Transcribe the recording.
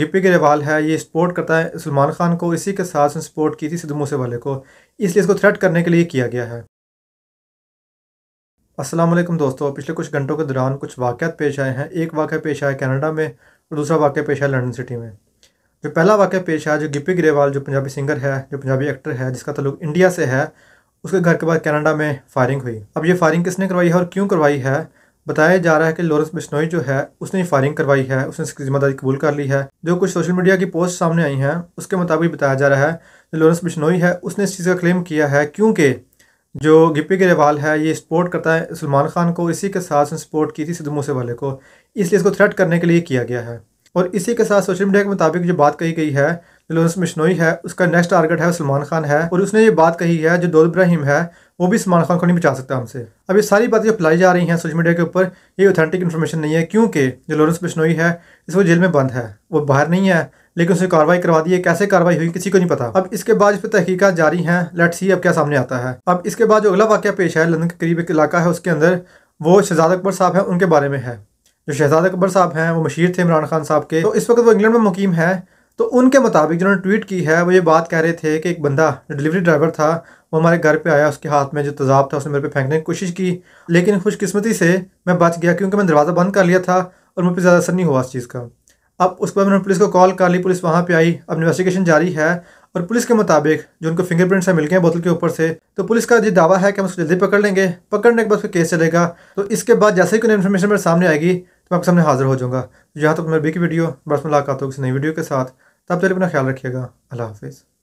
गिप्पी ग्रेवाल है ये सपोर्ट करता है सलमान खान को इसी के साथ सपोर्ट की थी सिद्धू मूसे वाले को इसलिए इसको थ्रेट करने के लिए किया गया है वालेकुम दोस्तों पिछले कुछ घंटों के दौरान कुछ वाक़ात पेश आए हैं एक वाक़ पेश आया कनाडा में और दूसरा वाक़ पेश आया लंडन सिटी में जो पहला वाक़ पेश आया जो गिप्पी ग्रेवाल जो पंजाबी सिंगर है जो पंजाबी एक्टर है जिसका तल्लुक इंडिया से है उसके घर के बाद कनाडा में फायरिंग हुई अब ये फायरिंग किसने करवाई है और क्यों करवाई है बताया जा रहा है कि लॉरेंस बिश्नोई जो है उसने फायरिंग करवाई है उसने इसकी जिम्मेदारी कबूल कर ली है जो कुछ सोशल मीडिया की पोस्ट सामने आई हैं उसके मुताबिक बताया जा रहा है जो लॉरेंस बिश्नोई है उसने इस चीज़ का क्लेम किया है क्योंकि जो गिप्पी ग्रेवाल है ये सपोर्ट करता है सलमान खान को इसी के साथ उसने सपोर्ट की थी सिद्धू मूसे वाले को इसलिए इसको थ्रेट करने के लिए किया गया है और इसी के साथ सोशल मीडिया के मुताबिक जो बात कही गई है लोरेंस मिशनोई है उसका नेक्स्ट टारगेट है सलमान खान है और उसने ये बात कही है जो दौल इब्राहिम है वो भी सलमान खान को नहीं बचा सकता हमसे अब ये सारी बातें जो फैलाई जा रही हैं सोशल मीडिया के ऊपर ये ऑथेंटिक इन्फॉर्मेशन नहीं है क्योंकि जो लोरेंस बिश्नोई है इसको जेल में बंद है वो बाहर नहीं है लेकिन उसने कार्रवाई करवा दी है कैसे कार्रवाई हुई किसी को नहीं पता अब इसके बाद इस पर तहकीकत जारी है लेट सी अब क्या सामने आता है अब इसके बाद जो अगला वाक्य पेश है लंदन के करीब एक इलाका है उसके अंदर वो शहजाद अकबर साहब हैं उनके बारे में है जो शहजाद अकबर साहब हैं वो मशीर थे इमरान खान साहब के तो इस वक्त वो इंग्लैंड में मुकीम है तो उनके मुताबिक जिन्होंने ट्वीट की है वो ये बात कह रहे थे कि एक बंदा डिलीवरी ड्राइवर था वो हमारे घर पे आया उसके हाथ में जो तेज़ाब था उसने मेरे पे फेंकने की कोशिश की लेकिन खुशकिस्मती से मैं बच गया क्योंकि मैं दरवाज़ा बंद कर लिया था और मुझे ज़्यादा असर नहीं हुआ इस चीज़ का अब उसके बाद मैंने पुलिस को कॉल कर ली पुलिस वहाँ पर आई अब इन्वेस्टिगेशन जारी है और पुलिस के मुताबिक जो उनको फिंगरप्रिंट्स मिल गए बोतल के ऊपर से तो पुलिस का ये दावा है कि हम उसको जल्दी पकड़ लेंगे पकड़ने के बाद फिर केस चलेगा तो इसके बाद जैसे ही कोई इन्फॉर्मेशन मेरे सामने आएगी मैं आपके सामने हाजिर हो जाऊँगा यहाँ तक मेरे बिग की वीडियो बस मुलाकात होगी किसी नई वीडियो के साथ तब तक अपना ख्याल रखिएगा अल्लाह हाफिज़